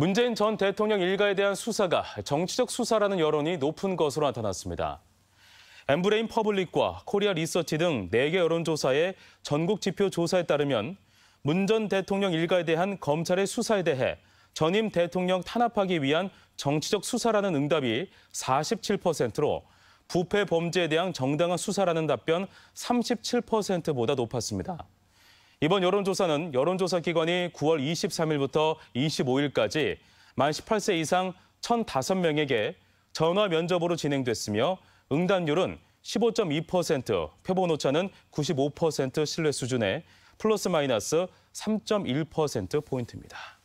문재인 전 대통령 일가에 대한 수사가 정치적 수사라는 여론이 높은 것으로 나타났습니다. 엠브레인 퍼블릭과 코리아 리서치 등 4개 여론조사의 전국 지표 조사에 따르면 문 전 대통령 일가에 대한 검찰의 수사에 대해 전임 대통령 탄압하기 위한 정치적 수사라는 응답이 47%로 부패 범죄에 대한 정당한 수사라는 답변 37%보다 높았습니다. 이번 여론조사는 여론조사 기관이 9월 23일부터 25일까지 만 18세 이상 1,005명에게 전화 면접으로 진행됐으며 응답률은 15.2%, 표본 오차는 95% 신뢰 수준에 플러스 마이너스 3.1% 포인트입니다.